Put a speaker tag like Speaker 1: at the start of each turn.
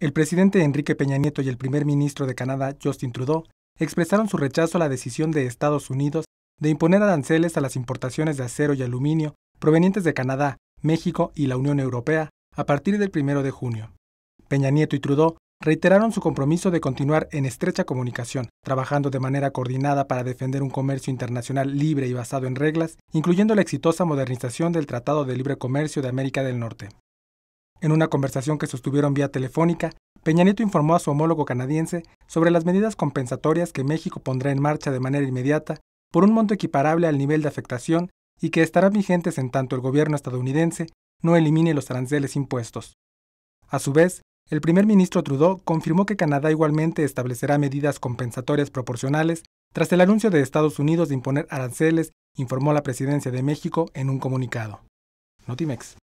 Speaker 1: El presidente Enrique Peña Nieto y el primer ministro de Canadá, Justin Trudeau, expresaron su rechazo a la decisión de Estados Unidos de imponer aranceles a las importaciones de acero y aluminio provenientes de Canadá, México y la Unión Europea a partir del 1 de junio. Peña Nieto y Trudeau reiteraron su compromiso de continuar en estrecha comunicación, trabajando de manera coordinada para defender un comercio internacional libre y basado en reglas, incluyendo la exitosa modernización del Tratado de Libre Comercio de América del Norte. En una conversación que sostuvieron vía telefónica, Peña Nieto informó a su homólogo canadiense sobre las medidas compensatorias que México pondrá en marcha de manera inmediata por un monto equiparable al nivel de afectación y que estarán vigentes en tanto el gobierno estadounidense no elimine los aranceles impuestos. A su vez, el primer ministro Trudeau confirmó que Canadá igualmente establecerá medidas compensatorias proporcionales tras el anuncio de Estados Unidos de imponer aranceles, informó la presidencia de México en un comunicado. Notimex.